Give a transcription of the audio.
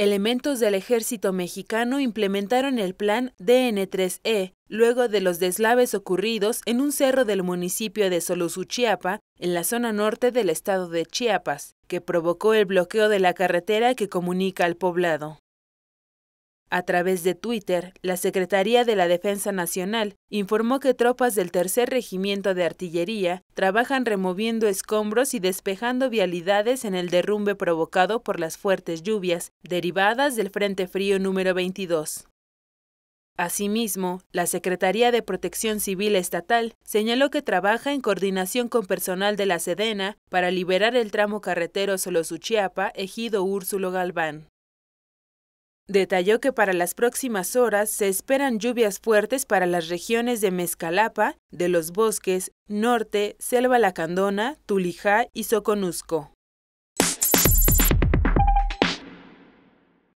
Elementos del ejército mexicano implementaron el plan DN3E luego de los deslaves ocurridos en un cerro del municipio de Soluzuchiapa, en la zona norte del estado de Chiapas, que provocó el bloqueo de la carretera que comunica al poblado. A través de Twitter, la Secretaría de la Defensa Nacional informó que tropas del Tercer Regimiento de Artillería trabajan removiendo escombros y despejando vialidades en el derrumbe provocado por las fuertes lluvias derivadas del Frente Frío número 22. Asimismo, la Secretaría de Protección Civil Estatal señaló que trabaja en coordinación con personal de la Sedena para liberar el tramo carretero Solosuchiapa, Ejido Úrsulo Galván. Detalló que para las próximas horas se esperan lluvias fuertes para las regiones de Mezcalapa, de los bosques, norte, Selva Lacandona, Tulijá y Soconusco.